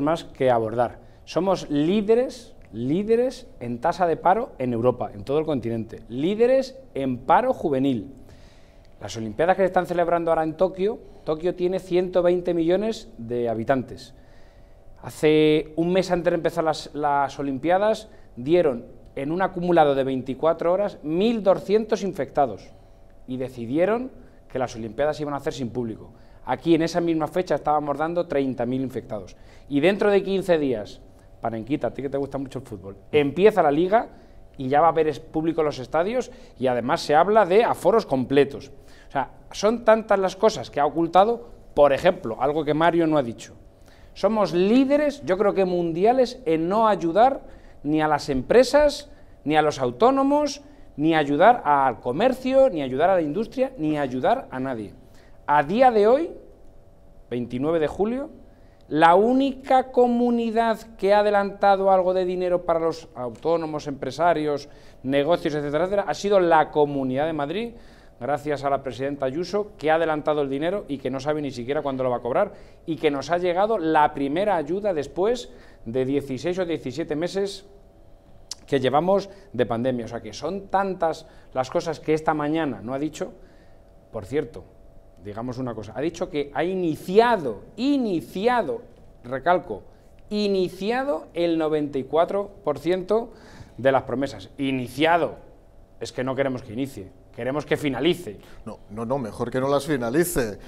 más que abordar. Somos líderes, líderes en tasa de paro en Europa, en todo el continente, líderes en paro juvenil. Las Olimpiadas que se están celebrando ahora en Tokio, Tokio tiene 120 millones de habitantes. Hace un mes antes de empezar las, Olimpiadas dieron en un acumulado de 24 horas 1.200 infectados y decidieron que las Olimpiadas iban a hacer sin público. Aquí en esa misma fecha estábamos dando 30.000 infectados. Y dentro de 15 días, parenquita, a ti que te gusta mucho el fútbol, empieza la liga y ya va a haber público en los estadios y además se habla de aforos completos. O sea, son tantas las cosas que ha ocultado, por ejemplo, algo que Mario no ha dicho. Somos líderes, yo creo que mundiales, en no ayudar ni a las empresas, ni a los autónomos, ni ayudar al comercio, ni ayudar a la industria, ni ayudar a nadie a día de hoy, 29 de julio, la única comunidad que ha adelantado algo de dinero para los autónomos, empresarios, negocios, etcétera, ha sido la Comunidad de Madrid, gracias a la presidenta Ayuso, que ha adelantado el dinero y que no sabe ni siquiera cuándo lo va a cobrar, y que nos ha llegado la primera ayuda después de 16 o 17 meses que llevamos de pandemia. O sea que son tantas las cosas que esta mañana no ha dicho. Por cierto, digamos una cosa, ha dicho que ha iniciado, iniciado, recalco, iniciado el 94% de las promesas. Iniciado. Es que no queremos que inicie, queremos que finalice. No, no, no, mejor que no las finalice.